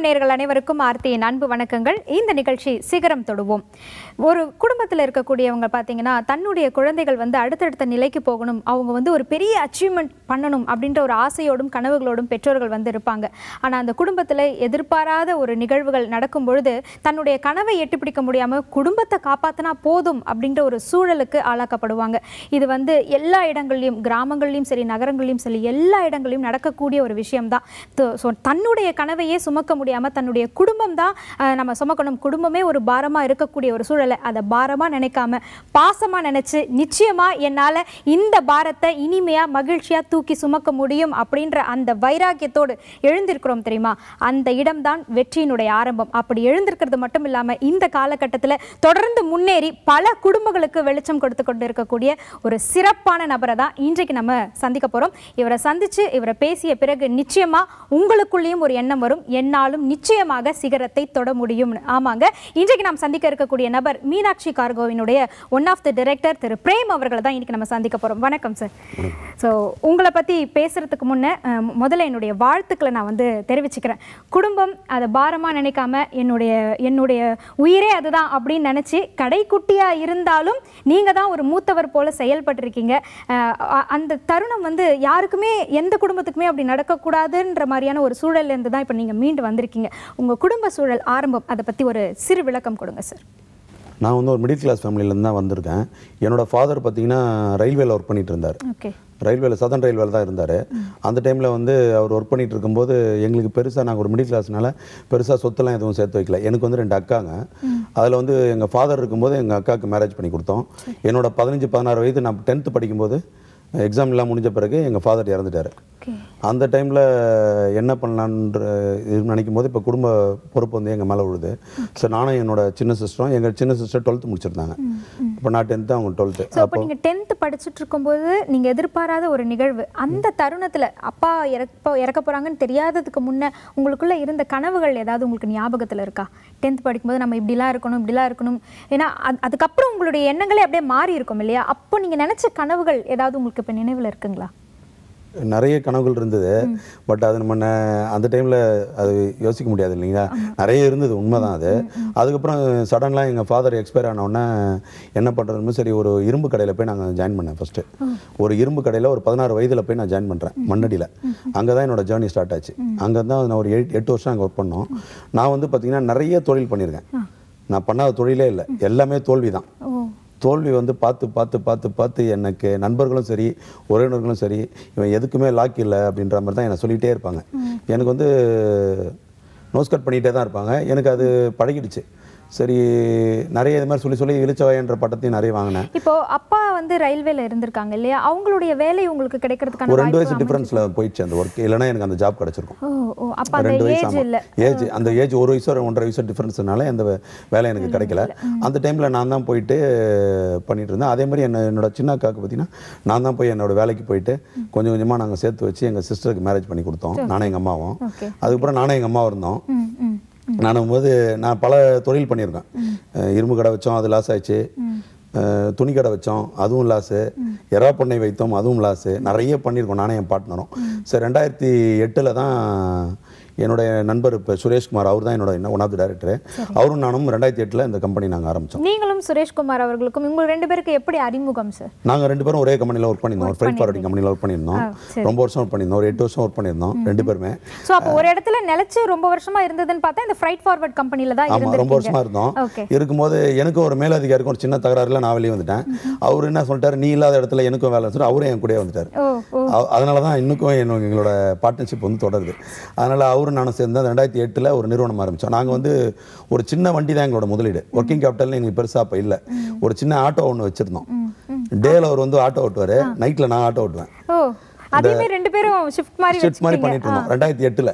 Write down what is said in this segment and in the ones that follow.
வணக்கம் நேர்கள் அனைவருக்கும் ஆர்த்தியின் அன்பு வணக்கங்கள் இந்த நிகழ்ச்சி சிகரம் தொடுவோம் ஒரு குடும்பத்தில் இருக்கக்கூடியவங்க பார்த்தீங்கன்னா தன்னுடைய குழந்தைகள் வந்து அடுத்தடுத்த நிலைக்கு போகணும் அவங்க வந்து ஒரு பெரிய அச்சீவ்மெண்ட் பண்ணணும் அப்படின்ற ஒரு ஆசையோடும் கனவுகளோடும் பெற்றோர்கள் வந்து இருப்பாங்க ஆனால் அந்த குடும்பத்தில் எதிர்பாராத ஒரு நிகழ்வுகள் நடக்கும் பொழுது தன்னுடைய கனவை எட்டுப்பிடிக்க முடியாமல் குடும்பத்தை காப்பாற்றினா போதும் அப்படின்ற ஒரு சூழலுக்கு ஆளாக்கப்படுவாங்க இது வந்து எல்லா இடங்கள்லையும் கிராமங்கள்லையும் சரி நகரங்கள்லையும் சரி எல்லா இடங்களையும் நடக்கக்கூடிய ஒரு விஷயம்தான் தான் தன்னுடைய கனவையே சுமக்க முடியும் முடியாமல் தன்னுடைய குடும்பம் தான் நம்ம சுமக்கணும் குடும்பமே ஒரு பாரமாக இருக்கக்கூடிய ஒரு சூழலை அதை பாரமாக நினைக்காம பாசமாக நினச்சி நிச்சயமாக என்னால் இந்த பாரத்தை இனிமையாக மகிழ்ச்சியாக தூக்கி சுமக்க முடியும் அப்படின்ற அந்த வைராக்கியத்தோடு எழுந்திருக்கிறோம் தெரியுமா அந்த இடம்தான் வெற்றியினுடைய ஆரம்பம் அப்படி எழுந்திருக்கிறது மட்டும் இல்லாமல் இந்த காலகட்டத்தில் தொடர்ந்து முன்னேறி பல குடும்பங்களுக்கு வெளிச்சம் கொடுத்து கொண்டு இருக்கக்கூடிய ஒரு சிறப்பான நபரை தான் இன்றைக்கு நம்ம சந்திக்க போகிறோம் இவரை சந்தித்து இவரை பேசிய பிறகு நிச்சயமாக உங்களுக்குள்ளேயும் ஒரு எண்ணம் வரும் என்னாலும் இருந்தாலும் நிச்சயமாக சிகரத்தை தொட முடியும் ஆமாங்க இன்றைக்கு நாம் சந்திக்க இருக்கக்கூடிய நபர் மீனாட்சி கார்கோவினுடைய ஒன் ஆஃப் த டிரெக்டர் திரு பிரேம் அவர்களை தான் இன்றைக்கி நம்ம சந்திக்க போகிறோம் வணக்கம் சார் ஸோ உங்களை பற்றி பேசுகிறதுக்கு முன்னே முதல்ல என்னுடைய வாழ்த்துக்களை நான் வந்து தெரிவிச்சுக்கிறேன் குடும்பம் அதை பாரமாக நினைக்காம என்னுடைய என்னுடைய உயிரே அதுதான் அப்படின்னு நினச்சி கடைக்குட்டியாக இருந்தாலும் நீங்கள் தான் ஒரு மூத்தவர் போல் செயல்பட்டிருக்கீங்க அந்த தருணம் வந்து யாருக்குமே எந்த குடும்பத்துக்குமே அப்படி நடக்கக்கூடாதுன்ற மாதிரியான ஒரு சூழல்லேருந்து தான் இப்போ நீங்கள் மீண்டு வந்திருக்கீங்க இருக்கீங்க உங்கள் குடும்ப சூழல் ஆரம்பம் அதை பற்றி ஒரு சிறு விளக்கம் கொடுங்க சார் நான் வந்து ஒரு மிடில் கிளாஸ் ஃபேமிலியிலேருந்து தான் வந்திருக்கேன் என்னோட ஃபாதர் பார்த்தீங்கன்னா ரயில்வேல ஒர்க் பண்ணிட்டு இருந்தார் ரயில்வேல சதன் ரயில்வேல தான் இருந்தார் அந்த டைமில் வந்து அவர் ஒர்க் பண்ணிட்டு இருக்கும்போது எங்களுக்கு பெருசாக நாங்கள் ஒரு மிடில் கிளாஸ்னால பெருசாக சொத்துலாம் எதுவும் சேர்த்து வைக்கல எனக்கு வந்து ரெண்டு அக்காங்க அதில் வந்து எங்கள் ஃபாதர் இருக்கும்போது எங்கள் அக்காவுக்கு மேரேஜ் பண்ணி கொடுத்தோம் என்னோட பதினஞ்சு பதினாறு வயது நான் டென்த்து படிக்கும்போது எக்ஸாம்லாம் முடிஞ்ச பிறகு எங்கள் ஃபாதர் இறந்துட்டார் அந்த டைமில் என்ன பண்ணலான்ற நினைக்கும் போது இப்போ குடும்ப பொறுப்பு வந்து எங்கள் மேலே விழுது ஸோ நானும் என்னோட சின்ன சிஸ்டரும் எங்கள் சின்ன சிஸ்டர் டுவெல்த்து முடிச்சிருந்தாங்க இப்போ நான் டென்த்து அவங்க டுவெல்த்து அப்போ நீங்கள் டென்த்து படிச்சுட்டு இருக்கும்போது நீங்கள் எதிர்பாராத ஒரு நிகழ்வு அந்த தருணத்தில் அப்பா இறப்போ இறக்க போகிறாங்கன்னு தெரியாததுக்கு முன்னே உங்களுக்குள்ளே இருந்த கனவுகள் ஏதாவது உங்களுக்கு ஞாபகத்தில் இருக்கா டென்த் படிக்கும்போது நம்ம இப்படிலாம் இருக்கணும் இப்படிலாம் இருக்கணும் ஏன்னா அது அதுக்கப்புறம் உங்களுடைய எண்ணங்களே அப்படியே மாறி இருக்கும் இல்லையா அப்போ நீங்கள் நினச்ச கனவுகள் ஏதாவது உங்களுக்கு இப்போ நினைவில் இருக்குங்களா நிறைய கனவுகள் இருந்தது பட் அது நம்ம அந்த டைமில் அது யோசிக்க முடியாது இல்லைங்களா நிறைய இருந்தது உண்மை தான் அது அதுக்கப்புறம் சடனாக எங்கள் ஃபாதர் எக்ஸ்பயர் ஆனவுடனே என்ன பண்ணுறதுமே சரி ஒரு இரும்பு கடையில் போய் நாங்கள் ஜாயின் பண்ணேன் ஃபஸ்ட்டு ஒரு இரும்பு கடையில் ஒரு பதினாறு வயதில் போய் நான் ஜாயின் பண்ணுறேன் மண்ணடியில் அங்கே தான் என்னோடய ஜேர்னி ஸ்டார்ட் ஆச்சு அங்கே தான் நான் ஒரு எட் எட்டு வருஷம் அங்கே ஒர்க் பண்ணோம் நான் வந்து பார்த்திங்கன்னா நிறைய தொழில் பண்ணியிருக்கேன் நான் பண்ணாத தொழிலே இல்லை எல்லாமே தோல்வி தான் தோல்வி வந்து பார்த்து பார்த்து பார்த்து பார்த்து எனக்கு நண்பர்களும் சரி உறவினர்களும் சரி இவன் எதுக்குமே லாக் இல்லை அப்படின்ற மாதிரி தான் என்னை சொல்லிகிட்டே இருப்பாங்க எனக்கு வந்து நோஸ்கட் பண்ணிகிட்டே தான் இருப்பாங்க எனக்கு அது பழகிடுச்சு சரி நிறைய இது மாதிரி சொல்லி சொல்லி இளிச்சவாயன்ற பட்டத்தையும் நிறைய வாங்கினேன் இப்போ அப்பா வந்து ரயில்வேல இருந்திருக்காங்க இல்லையா அவங்களுடைய வேலை உங்களுக்கு கிடைக்கிறதுக்கான ரெண்டு வயசு டிஃபரன்ஸ்ல போயிடுச்சு அந்த ஒர்க் இல்லைனா எனக்கு அந்த ஜாப் கிடைச்சிருக்கும் ரெண்டு வயசு ஏஜ் அந்த ஏஜ் ஒரு வயசு ஒன்றரை வயசு டிஃபரன்ஸ்னால அந்த வேலை எனக்கு கிடைக்கல அந்த டைம்ல நான் தான் போயிட்டு பண்ணிட்டு இருந்தேன் அதே மாதிரி என்ன என்னோட சின்ன அக்காவுக்கு பார்த்தீங்கன்னா நான் தான் போய் என்னோட வேலைக்கு போயிட்டு கொஞ்சம் கொஞ்சமாக நாங்கள் சேர்த்து வச்சு எங்கள் சிஸ்டருக்கு மேரேஜ் பண்ணி கொடுத்தோம் நானும் எங்கள் அம்மாவும் அதுக்கப்புறம் நானும் எங்கள் அம்மாவும் இருந்தோம் நான் போது நான் பல தொழில் பண்ணியிருக்கேன் இரும்பு கடை வச்சோம் அது லாஸ் ஆயிடுச்சு துணி கடை வச்சோம் அதுவும் லாஸு எறா பொண்ணை வைத்தோம் அதுவும் லாஸு நிறைய பண்ணியிருக்கோம் நானும் என் பார்ட்னரும் சரி ரெண்டாயிரத்தி எட்டில் தான் என்னுடைய நண்பர் இப்போ சுரேஷ்குமார் அவர் தான் என்னோட ஒன் ஆஃப் த டேரக்டர் அவரும் நானும் ரெண்டாயிரத்தி எட்டில் இந்த கம்பெனி நாங்கள் ஆரம்பித்தோம் நீங்களும் சுரேஷ்குமார் அவர்களுக்கும் உங்கள் ரெண்டு பேருக்கு எப்படி அறிமுகம் சார் நாங்கள் ரெண்டு பேரும் ஒரே கம்பெனியில் ஒர்க் பண்ணியிருந்தோம் ஃப்ரெண்ட் ஃபார்வர்டிங் கம்பெனியில் ஒர்க் பண்ணியிருந்தோம் ரொம்ப வருஷம் ஒர்க் பண்ணியிருந்தோம் ஒரு எட்டு வருஷம் ஒர்க் பண்ணியிருந்தோம் ரெண்டு பேருமே ஸோ அப்போ ஒரு இடத்துல நிலச்சி ரொம்ப வருஷமாக இருந்ததுன்னு பார்த்தா இந்த ஃப்ரைட் ஃபார்வர்ட் கம்பெனியில் தான் ஆமாம் ரொம்ப வருஷமாக இருந்தோம் இருக்கும்போது எனக்கு ஒரு மேலதிகாரிக்கும் ஒரு சின்ன தகராறுல நான் வெளியே வந்துட்டேன் அவர் என்ன சொல்லிட்டார் நீ இல்லாத இடத்துல எனக்கும் வேலை சொல்லிட்டு அவரும் என் கூட வந்துட்டார் அதனால தான் இன்னுக்கும் எங்களோட பார்ட்னர்ஷிப் வந்து தொடருது அதனால் அவர் அவரும் நானும் சேர்ந்து ரெண்டாயிரத்தி எட்டில் ஒரு நிறுவனம் ஆரம்பித்தோம் நாங்கள் வந்து ஒரு சின்ன வண்டி தான் எங்களோட முதலீடு ஒர்க்கிங் கேபிட்டல்னு எங்களுக்கு பெருசாக அப்போ இல்லை ஒரு சின்ன ஆட்டோ ஒன்று வச்சுருந்தோம் டேல அவர் வந்து ஆட்டோ ஓட்டுவார் நைட்டில் நான் ஆட்டோ ஓட்டுவேன் அதேமே ரெண்டு பேரும் மாதிரி பண்ணிட்டு இருந்தோம் ரெண்டாயிரத்தி எட்டில்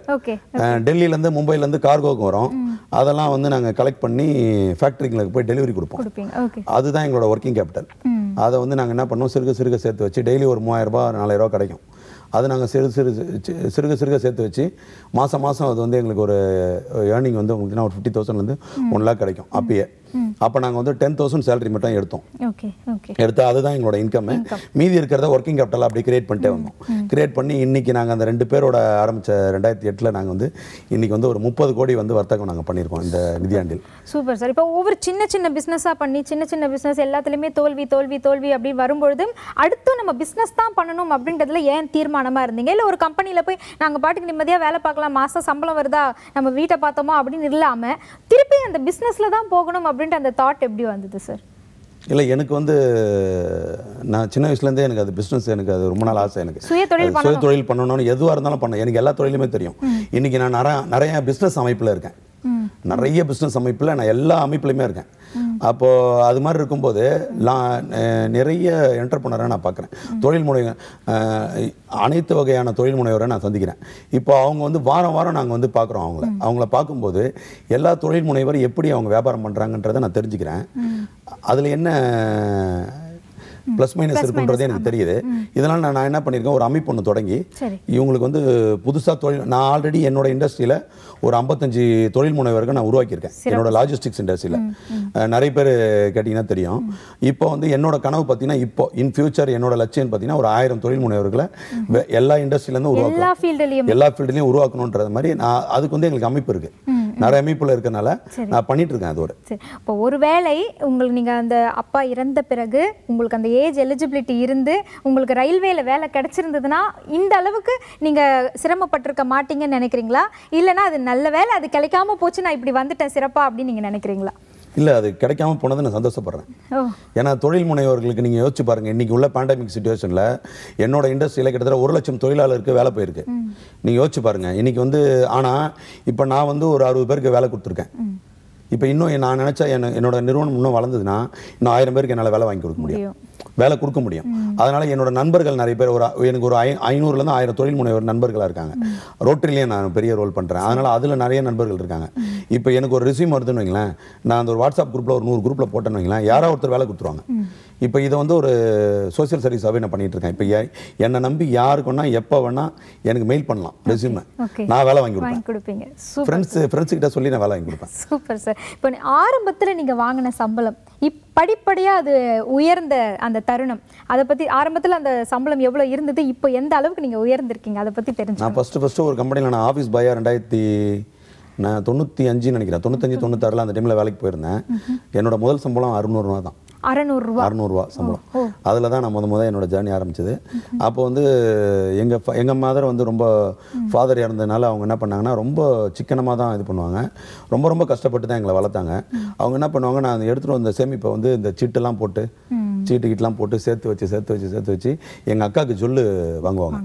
டெல்லியில இருந்து மும்பைல இருந்து கார்கோக்கு வரும் அதெல்லாம் வந்து நாங்க கலெக்ட் பண்ணி ஃபேக்டரிங்களுக்கு போய் டெலிவரி கொடுப்போம் அதுதான் எங்களோட ஒர்க்கிங் கேபிட்டல் அதை வந்து நாங்க என்ன பண்ணுவோம் சிறுக சிறுக சேர்த்து வச்சு டெய்லி ஒரு மூவாயிரம் ரூபாய் நாலாயிரம் ரூபாய் கிடைக்கும் அதை நாங்கள் சிறு சிறு சிறுக சிறுக சேர்த்து வச்சு மாதம் மாதம் அது வந்து எங்களுக்கு ஒரு ஏர்னிங் வந்து உங்களுக்கு ஒரு ஃபிஃப்டி தௌசண்ட்லேருந்து ஒன் லேக் கிடைக்கும் அப்பயே அப்போ நாங்கள் வந்து டென் தௌசண்ட் சேலரி மட்டும் எடுத்தோம் எடுத்து அதுதான் எங்களோட இன்கம் மீதி இருக்கிறத ஒர்க்கிங் கேபிட்டல் அப்படி கிரியேட் பண்ணிட்டே வந்தோம் கிரியேட் பண்ணி இன்னைக்கு நாங்கள் அந்த ரெண்டு பேரோட ஆரம்பித்த ரெண்டாயிரத்தி எட்டில் நாங்கள் வந்து இன்னைக்கு வந்து ஒரு முப்பது கோடி வந்து வர்த்தகம் நாங்கள் பண்ணியிருக்கோம் இந்த நிதியாண்டில் சூப்பர் சார் இப்போ ஒவ்வொரு சின்ன சின்ன பிஸ்னஸாக பண்ணி சின்ன சின்ன பிஸ்னஸ் எல்லாத்துலேயுமே தோல்வி தோல்வி தோல்வி அப்படி வரும்பொழுது அடுத்து நம்ம பிஸ்னஸ் தான் பண்ணணும் அப்படின்றதுல ஏன் தீர்மானமா இருந்தீங்க இல்லை ஒரு கம்பெனில போய் நாங்கள் பாட்டுக்கு நிம்மதியாக வேலை பார்க்கலாம் மாதம் சம்பளம் வருதா நம்ம வீட்டை பார்த்தோமா அப்படின்னு இல்லாம திருப்பி அந்த பிசினஸ்ல தான் போகணும் அப்படின்ட்டு அந்த தாட் எப்படி வந்தது சார் இல்லை எனக்கு வந்து நான் சின்ன வயசுலேருந்தே எனக்கு அது பிஸ்னஸ் எனக்கு அது ரொம்ப நாள் ஆசை எனக்கு சுய தொழில் பண்ணணும்னு எதுவாக இருந்தாலும் பண்ண எனக்கு எல்லா தொழிலுமே தெரியும் இன்றைக்கி நான் நிறையா நிறையா பிஸ்னஸ் அமைப்பில் இருக்கேன் நிறைய பிஸ்னஸ் அமைப்பில் நான் எல்லா அமைப்புலையுமே இருக்கேன் அப்போது அது மாதிரி இருக்கும்போது நான் நிறைய என்டர்பிரனரை நான் பார்க்குறேன் தொழில் முனைவர் அனைத்து வகையான தொழில் முனைவரை நான் சந்திக்கிறேன் இப்போ அவங்க வந்து வாரம் வாரம் நாங்கள் வந்து பார்க்குறோம் அவங்கள அவங்கள பார்க்கும்போது எல்லா தொழில் முனைவரும் எப்படி அவங்க வியாபாரம் பண்ணுறாங்கன்றதை நான் தெரிஞ்சுக்கிறேன் அதில் என்ன ப்ளஸ் மைனஸ் இருக்குன்றது எனக்கு தெரியுது இதனால் நான் என்ன பண்ணியிருக்கேன் ஒரு அமைப்பு ஒன்று தொடங்கி இவங்களுக்கு வந்து புதுசாக தொழில் நான் ஆல்ரெடி என்னோட இண்டஸ்ட்ரியில் ஒரு ஐம்பத்தஞ்சு தொழில் முனைவர்கள் நான் உருவாக்கியிருக்கேன் என்னோட லாஜிஸ்டிக்ஸ் இண்டஸ்ட்ரியில் நிறைய பேர் கேட்டிங்கன்னா தெரியும் இப்போ வந்து என்னோட கனவு பார்த்தீங்கன்னா இப்போ இன் ஃபியூச்சர் என்னோட லட்சியம் பார்த்தீங்கன்னா ஒரு ஆயிரம் தொழில் முனைவர்களை எல்லா இண்டஸ்ட்ரியிலேருந்து உருவாக்கணும் எல்லா ஃபீல்டுலையும் உருவாக்கணுன்றது மாதிரி நான் அதுக்கு வந்து எங்களுக்கு அமைப்பு இருக்குது நிறைய அமைப்புல இருக்கனால நான் பண்ணிட்டு இருக்கேன் அதோட இப்போ ஒருவேளை உங்களுக்கு நீங்கள் அந்த அப்பா இறந்த பிறகு உங்களுக்கு அந்த ஏஜ் எலிஜிபிலிட்டி இருந்து உங்களுக்கு ரயில்வேல வேலை கிடைச்சிருந்ததுன்னா இந்த அளவுக்கு நீங்கள் சிரமப்பட்டிருக்க மாட்டீங்கன்னு நினைக்கிறீங்களா இல்லைன்னா அது நல்ல வேலை அது கிடைக்காம போச்சு நான் இப்படி வந்துட்டேன் சிறப்பா அப்படின்னு நீங்க நினைக்கிறீங்களா இல்லை அது கிடைக்காம போனதை நான் சந்தோஷப்படுறேன் ஏன்னா தொழில் முனைவர்களுக்கு நீங்கள் யோசிச்சு பாருங்கள் இன்றைக்கி உள்ள பேண்டமிக் சுச்சுவேஷனில் என்னோட இண்டஸ்ட்ரியில் கிட்டத்தட்ட ஒரு லட்சம் தொழிலாளருக்கு வேலை போயிருக்கு நீங்கள் யோசிச்சு பாருங்கள் இன்றைக்கி வந்து ஆனால் இப்போ நான் வந்து ஒரு அறுபது பேருக்கு வேலை கொடுத்துருக்கேன் இப்போ இன்னும் நான் நினச்சா என்ன என்னோட நிறுவனம் இன்னும் வளர்ந்ததுன்னா இன்னும் ஆயிரம் பேருக்கு என்னால் வேலை வாங்கி கொடுக்க முடியும் வேலை கொடுக்க முடியும் அதனால் என்னோட நண்பர்கள் நிறைய பேர் ஒரு எனக்கு ஒரு ஐ ஐநூறுலேருந்து ஆயிரம் தொழில் முனைவர் நண்பர்களாக இருக்காங்க ரோட்டரிலேயே நான் பெரிய ரோல் பண்ணுறேன் அதனால் அதில் நிறைய நண்பர்கள் இருக்காங்க இப்போ எனக்கு ஒரு ரிசீவ் வருதுன்னு வைங்களேன் நான் அந்த ஒரு வாட்ஸ்அப் குரூப்பில் ஒரு நூறு குரூப்பில் போட்டேன்னு வைங்களேன் யாரோ ஒருத்தர் வேலை கொடுத்துருவாங்க இப்போ இதை வந்து ஒரு சோசியல் சர்வீஸாகவே நான் பண்ணிட்டு இருக்கேன் இப்போ என்னை நம்பி யாருக்கு வேணால் எப்போ வேணால் எனக்கு மெயில் பண்ணலாம் ரெசியூம் நான் வேலை வாங்கி கொடுப்பேன் ஃப்ரெண்ட்ஸ் ஃப்ரெண்ட்ஸ் கிட்ட சொல்லி நான் வேலை வாங்கி கொடுப்பேன் சூப்பர் சார் இப்போ ஆரம்பத்தில் நீங்கள் வாங்கின சம்பளம் இப்போ படிப்படியாக அது உயர்ந்த அந்த தருணம் அதை பற்றி ஆரம்பத்தில் அந்த சம்பளம் எவ்வளோ இருந்தது இப்போ எந்த அளவுக்கு நீங்கள் உயர்ந்திருக்கீங்க அதை பற்றி தெரிஞ்சு நான் ஃபஸ்ட்டு ஃபஸ்ட்டு ஒரு கம்பெனியில் நான் ஆஃபீஸ் பாயாக ரெண்டாயிரத்தி நான் தொண்ணூற்றி அஞ்சுன்னு நினைக்கிறேன் தொண்ணூத்தஞ்சு தொண்ணூத்தாறில் அந்த டைமில் வேலைக்கு போயிருந்தேன் என்னோடய முதல் சம்பளம் அறுநூறுவா தான் அறநூறுரூவா அறநூறுவா சம்பளம் அதில் தான் நான் முத முத என்னோடய ஜேர்னி ஆரம்பிச்சது அப்போ வந்து எங்கள் எங்கள் மாதர் வந்து ரொம்ப ஃபாதர் இறந்ததுனால அவங்க என்ன பண்ணாங்கன்னா ரொம்ப சிக்கனமாக தான் இது பண்ணுவாங்க ரொம்ப ரொம்ப கஷ்டப்பட்டு தான் எங்களை வளர்த்தாங்க அவங்க என்ன பண்ணுவாங்க நான் எடுத்துகிட்டு வந்த சேமிப்பை வந்து இந்த சீட்டெல்லாம் போட்டு சீட்டு கிட்டலாம் போட்டு சேர்த்து வச்சு சேர்த்து வச்சு சேர்த்து வச்சு எங்கள் அக்காவுக்கு சொல்லு வாங்குவாங்க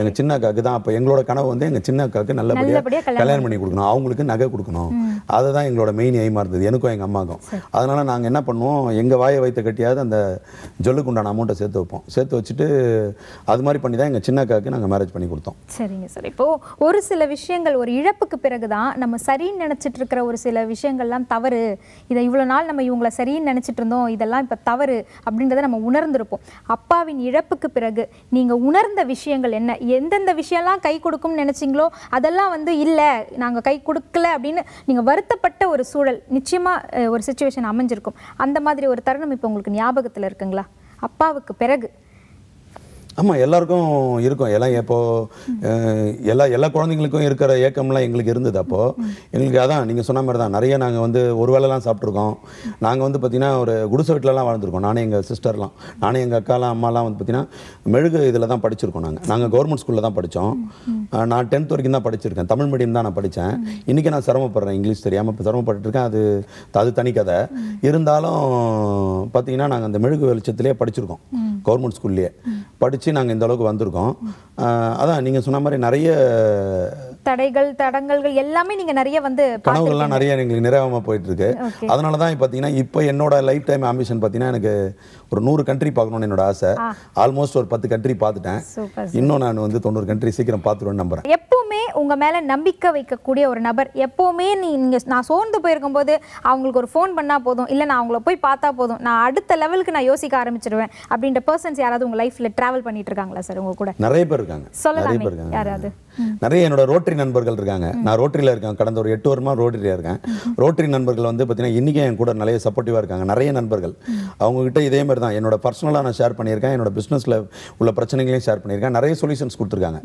எங்க சின்ன அக்காவுக்கு தான் அப்போ எங்களோட கனவு வந்து எங்க சின்ன அக்காவுக்கு நல்லபடியாக கல்யாணம் பண்ணி கொடுக்கணும் அவங்களுக்கு நகை கொடுக்கணும் அதுதான் எங்களோட மெயின் எய்மாக இருந்தது எனக்கும் எங்க அம்மாக்கும் அதனால நாங்கள் என்ன பண்ணுவோம் எங்க வாயை வைத்த கட்டியாவது அந்த ஜொல்லுக்கு உண்டான அமௌண்ட்டை சேர்த்து வைப்போம் சேர்த்து வச்சுட்டு அது மாதிரி பண்ணி தான் எங்க சின்ன அக்காவுக்கு நாங்கள் மேரேஜ் பண்ணி கொடுத்தோம் சரிங்க சார் இப்போ ஒரு சில விஷயங்கள் ஒரு இழப்புக்கு பிறகு தான் நம்ம சரின்னு நினைச்சிட்டு இருக்கிற ஒரு சில விஷயங்கள்லாம் தவறு இதை இவ்வளோ நாள் நம்ம இவங்கள சரின்னு நினைச்சிட்டு இருந்தோம் இதெல்லாம் இப்போ தவறு அப்படின்றத நம்ம உணர்ந்திருப்போம் அப்பாவின் இழப்புக்கு பிறகு நீங்க உணர்ந்த விஷயங்கள் என்ன என்ன எந்தெந்த விஷயம்லாம் கை கொடுக்கும்னு நினச்சிங்களோ அதெல்லாம் வந்து இல்லை நாங்கள் கை கொடுக்கல அப்படின்னு நீங்கள் வருத்தப்பட்ட ஒரு சூழல் நிச்சயமாக ஒரு சுச்சுவேஷன் அமைஞ்சிருக்கும் அந்த மாதிரி ஒரு தருணம் இப்போ உங்களுக்கு ஞாபகத்தில் இருக்குங்களா அப்பாவுக்கு பிறகு ஆமாம் எல்லாருக்கும் இருக்கும் எல்லாம் இப்போது எல்லா எல்லா குழந்தைங்களுக்கும் இருக்கிற ஏக்கம்லாம் எங்களுக்கு இருந்தது அப்போது எங்களுக்கு அதான் நீங்கள் சொன்ன மாதிரி தான் நிறைய நாங்கள் வந்து ஒரு வேலைலாம் சாப்பிட்ருக்கோம் நாங்கள் வந்து பார்த்திங்கன்னா ஒரு குடிசை வீட்டிலலாம் வாழ்ந்துருக்கோம் நானே எங்கள் சிஸ்டர்லாம் நானே எங்கள் அக்காலாம் அம்மாலாம் வந்து பார்த்திங்கன்னா மெழுகு இதில் தான் படிச்சிருக்கோம் நாங்கள் நாங்கள் கவர்மெண்ட் ஸ்கூலில் தான் படித்தோம் நான் டென்த் வரைக்கும் தான் படிச்சிருக்கேன் தமிழ் மீடியம் தான் நான் படித்தேன் இன்றைக்கி நான் சிரமப்படுறேன் இங்கிலீஷ் தெரியாமல் இப்போ சிரமப்பட்டுருக்கேன் அது அது தனி கதை இருந்தாலும் பார்த்திங்கன்னா நாங்கள் அந்த மெழுகு வெளிச்சத்திலே படிச்சிருக்கோம் கவர்மெண்ட் ஸ்கூல்லையே படித்து நாங்கள் இந்த அளவுக்கு வந்திருக்கோம் அதான் நீங்கள் சொன்ன மாதிரி நிறைய தடைகள் தடங்கல்கள் எல்லாமே நீங்கள் நிறைய வந்து கனவுகள்லாம் நிறைய எங்களுக்கு நிறைவாக போயிட்டுருக்கு அதனால தான் பார்த்தீங்கன்னா இப்போ என்னோட லைஃப் டைம் ஆம்பிஷன் பார்த்தீங்கன்னா எனக்கு ஒரு நூறு கண்ட்ரி பார்க்கணும்னு என்னோட ஆசை ஆல்மோஸ்ட் ஒரு பத்து கண்ட்ரி பார்த்துட்டேன் இன்னும் நான் வந்து தொண்ணூறு கண்ட்ரி சீக்கிரம் பார்த்துருவேன் நம்புறேன் எப்பவுமே உங்க மேல நம்பிக்கை வைக்கக்கூடிய ஒரு நபர் எப்போவுமே நீங்க நான் சோர்ந்து போயிருக்கும் போது அவங்களுக்கு ஒரு ஃபோன் பண்ணா போதும் இல்லை நான் அவங்கள போய் பார்த்தா போதும் நான் அடுத்த லெவலுக்கு நான் யோசிக்க ஆரம்பிச்சிருவேன் அப்படின்ற பர்சன்ஸ் யாராவது உங்க லைஃப்ல ட்ராவல் பண்ணிட்டு இருக்காங்களா சார் உங்க கூட நிறைய பேர் இருக்காங்க நிறைய இருக்காங்க யாராவது நிறைய என்னோட ரோட்டரி நண்பர்கள் இருக்காங்க நான் ரோட்டரியில் இருக்கேன் கடந்த ஒரு எட்டு வருமா ரோட்டரியில் இருக்கேன் ரோட்டரி நண்பர்கள் வந்து பார்த்தீங்கன்னா இன்றைக்கி என் கூட நிறைய சப்போர்ட்டிவாக இருக்காங்க நிறைய நண்பர்கள் அவங்ககிட்ட இதே மாதிரி பேர் தான் என்னோட பர்சனலாக நான் ஷேர் பண்ணியிருக்கேன் என்னோட பிஸ்னஸில் உள்ள பிரச்சனைகளையும் ஷேர் பண்ணியிருக்கேன் நிறைய சொல்யூஷன்ஸ் கொடுத்துருக்காங்க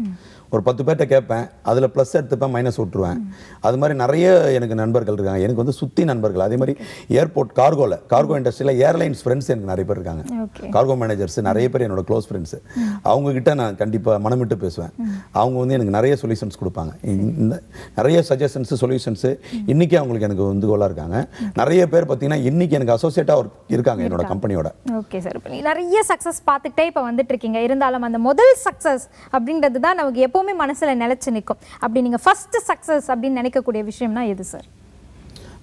ஒரு பத்து பேர்கிட்ட கேட்பேன் அதில் ப்ளஸ் எடுத்துப்பேன் மைனஸ் விட்டுருவேன் அது மாதிரி நிறைய எனக்கு நண்பர்கள் இருக்காங்க எனக்கு வந்து சுற்றி நண்பர்கள் அதே மாதிரி ஏர்போர்ட் கார்கோவில் கார்கோ இண்டஸ்ட்ரியில் ஏர்லைன்ஸ் ஃப்ரெண்ட்ஸ் எனக்கு நிறைய பேர் இருக்காங்க கார்கோ மேனேஜர்ஸ் நிறைய பேர் என்னோட க்ளோஸ் ஃப்ரெண்ட்ஸு அவங்கக்கிட்ட நான் கண்டிப்பாக மனமிட்டு பேசுவேன் அவங்க வந்து எனக்கு நிறைய சொல்யூஷன்ஸ் கொடுப்பாங்க இந்த நிறைய சஜஷன்ஸு சொல்யூஷன்ஸு இன்றைக்கி அவங்களுக்கு எனக்கு கோலாக இருக்காங்க நிறைய பேர் பார்த்தீங்கன்னா இன்றைக்கி எனக்கு அசோசியேட்டாக இருக்காங்க என்னோட கம்பெனியோட ஓகே சார் இப்போ நிறைய சக்ஸஸ் பார்த்துக்கிட்டே இப்போ வந்துட்டு இருக்கீங்க இருந்தாலும் அந்த முதல் சக்ஸஸ் அப்படின்றது தான் நமக்கு எப்போவுமே மனசில் நிலச்சி நிற்கும் அப்படி நீங்கள் ஃபஸ்ட்டு சக்ஸஸ் அப்படின்னு நினைக்கக்கூடிய விஷயம்னா எது சார்